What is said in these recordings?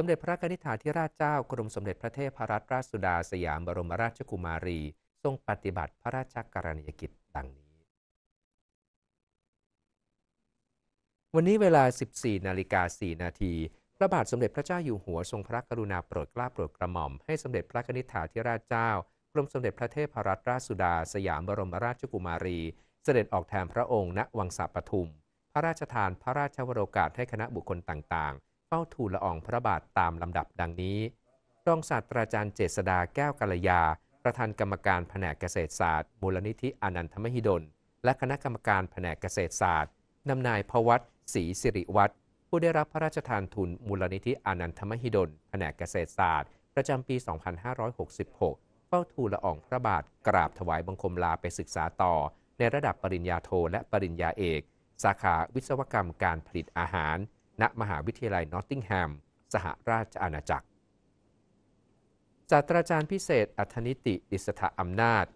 สมเด็จพระนิธิาธิราชเจ้า กรมสมเด็จพระเทพรัตนราชสุดา สยามบรมราชกุมารี ทรงปฏิบัติพระราชกรณียกิจดังนี้ วันนี้เวลา 14นาฬิกา4นาทีพระบาทสมเด็จพระเจ้าอยู่หัว ทรงพระกรุณาโปรดเกล้าโปรดกระหม่อมให้สมเด็จพระนิธิาธิราชเจ้า กรมสมเด็จพระเทพรัตนราชสุดา สยามบรมราชกุมารี เสด็จออกแทนพระองค์ณวังสะปทุม พระราชทานพระราชวโรกาสให้คณะบุคคลต่างเฝ้าทูลละอองพระบาทตามลำดับดังนี้ รองศาสตราจารย์เจษดาแก้วกัลยา ประธานกรรมการแผนกเกษตรศาสตร์ มูลนิธิอนันทมหิดล และคณะกรรมการแผนกเกษตรศาสตร์นำนายพวัตศรีสิริวัตรผู้ได้รับพระราชทานทุนมูลนิธิอนันทมหิดล แผนกเกษตรศาสตร์ ประจำปี 2566เฝ้าทูลละอองพระบาทกราบถวายบังคมลาไปศึกษาต่อ ในระดับปริญญาโทและปริญญาเอก สาขาวิศวกรรมการผลิตอาหารณ มหาวิทยาลัยนอตติงแฮม สหราชอาณาจักรศาสตราจารย์พิเศษ อัธนิติอิสถะอำนาจ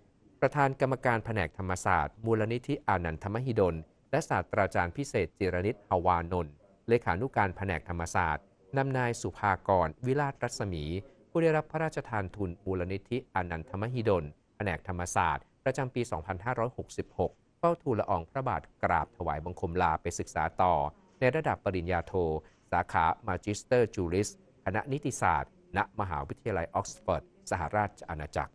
ประธานกรรมการแผนกธรรมศาสตร์ มูลนิธิอานันทมหิดลและศาสตราจารย์พิเศษจิรนิตฮวานนท์เลขานุการแผนกธรรมศาสตร์นำนายสุภากร วิลาศรัศมี ผู้ได้รับพระราชทานทุนมูลนิธิอานันทมหิดล แผนกธรรมศาสตร์ประจำปี 2566เฝ้าทูลละอองพระบาทกราบถวายบังคมลาไปศึกษาต่อในระดับปริญญาโท สาขามาจิสเตอร์จูริสคณะนิติศาสตร์ ณมหาวิทยาลัยออกซฟอร์ดสหราชอาณาจักร